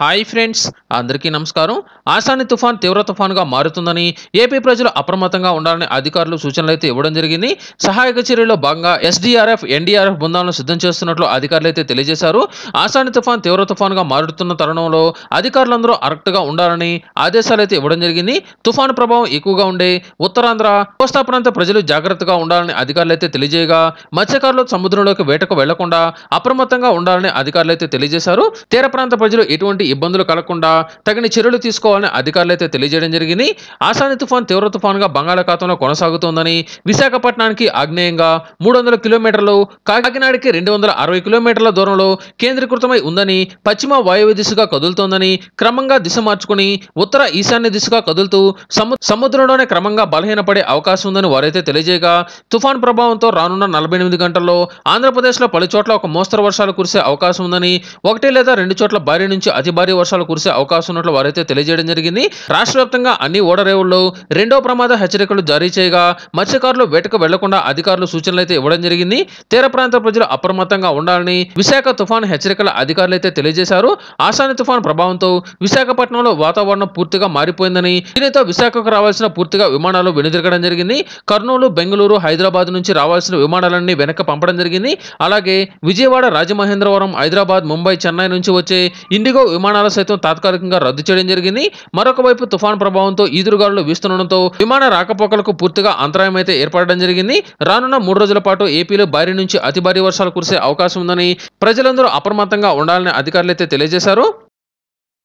hi friends అందరికీ నమస్కారం ఆసాని తుఫాన్ తీవ్ర తుఫాన్గా మారుతుందని ఏపీ ప్రజలు అప్రమత్తంగా ఉండాలని అధికారులు సూచనలు అయితే ఇవ్వడం జరిగింది సహాయక చర్యల్లో భాగంగా ఎస్డీఆర్ఎఫ్ ఎన్డీఆర్ఎఫ్ బృందాలను సిద్ధం చేస్తున్నట్లు అధికారులు అయితే తెలియజేశారు ఆసాని తుఫాన్ తీవ్ర తుఫాన్గా మారుతున్న తరుణంలో అధికారులందరూ అలర్ట్గా ఉండాలని ఆదేశాలు అయితే ఇవ్వడం జరిగింది తుఫాను ప్రభావం ఎక్కువగా ఉండే ఉత్తరాంధ్ర కోస్తా ప్రాంత ప్రజలు జాగ్రత్తగా ఉండాలని అధికారులు అయితే తెలియజేయగా మత్స్యకారులు సముద్రంలోకి వేటకు వెళ్లకుండా అప్రమత్తంగా ఉండాలని అధికారులు అయితే తెలియజేశారు తీర ప్రాంత ప్రజలు ఎటువంటి ఇబ్బందులు కలగకుండా తగిన చర్యలు తీసుకోవాలని అధికారులు అయితే తెలియజేయడం జరిగింది ఆసాని తుఫాన్ తీవ్ర తుఫాన్గా బంగాళాఖాతంలో కొనసాగుతోందని విశాఖపట్నానికి ఆగ్నేయంగా మూడు వందల కిలోమీటర్లు కాకినాడకి రెండు వందల అరవై కిలోమీటర్ల దూరంలో కేంద్రీకృతమై ఉందని పశ్చిమ వాయువ్య దిశగా కదులుతోందని క్రమంగా దిశ మార్చుకుని ఉత్తర ఈశాన్య దిశగా కదులుతూ సముద్రంలోనే క్రమంగా బలహీనపడే అవకాశం ఉందని వారైతే తెలియజేయగా తుఫాన్ ప్రభావంతో రానున్న నలభై ఎనిమిది గంటల్లో ఆంధ్రప్రదేశ్లో పలు చోట్ల ఒక మోస్తరు వర్షాలు కురిసే అవకాశం ఉందని ఒకటి లేదా రెండు చోట్ల భారీ నుంచి అతి భారీ వర్షాలు కురిసే అవకాశం ఉన్నట్లు వారైతే తెలియజేయడం జరిగింది రాష్ట్ర వ్యాప్తంగా అన్ని ఓడరేవుల్లో రెండో ప్రమాద హెచ్చరికలు జారీ చేయగా మత్స్యకారులు వేటకు వెళ్లకుండా అధికారులు సూచనలు అయితే ఇవ్వడం జరిగింది తీర ప్రాంత ప్రజలు అప్రమత్తంగా ఉండాలని విశాఖ తుఫాను హెచ్చరికల అధికారులు అయితే తెలియజేశారు ఆసాని తుఫాను ప్రభావంతో విశాఖపట్నంలో వాతావరణం పూర్తిగా మారిపోయిందని దీనితో విశాఖకు రావాల్సిన పూర్తిగా విమానాలు వెనుదిరగడం జరిగింది కర్నూలు బెంగళూరు హైదరాబాద్ నుంచి రావాల్సిన విమానాలన్నీ వెనక పంపడం జరిగింది అలాగే విజయవాడ రాజమహేంద్రవరం హైదరాబాద్ ముంబై చెన్నై నుంచి వచ్చే ఇండిగో విమానాలు సైతం తాత్కాలికంగా రద్దు చేయడం జరిగింది మరొక వైపు తుఫాన్ ప్రభావంతో ఈదురుగాలు వీస్తుండటంతో విమాన రాకపోకలకు పూర్తిగా అంతరాయం అయితే ఏర్పడడం జరిగింది రానున్న మూడు రోజుల పాటు ఏపీలో భారీ నుంచి అతి భారీ వర్షాలు కురిసే అవకాశం ఉందని ప్రజలందరూ అప్రమత్తంగా ఉండాలని అధికారులు అయితే తెలియజేశారు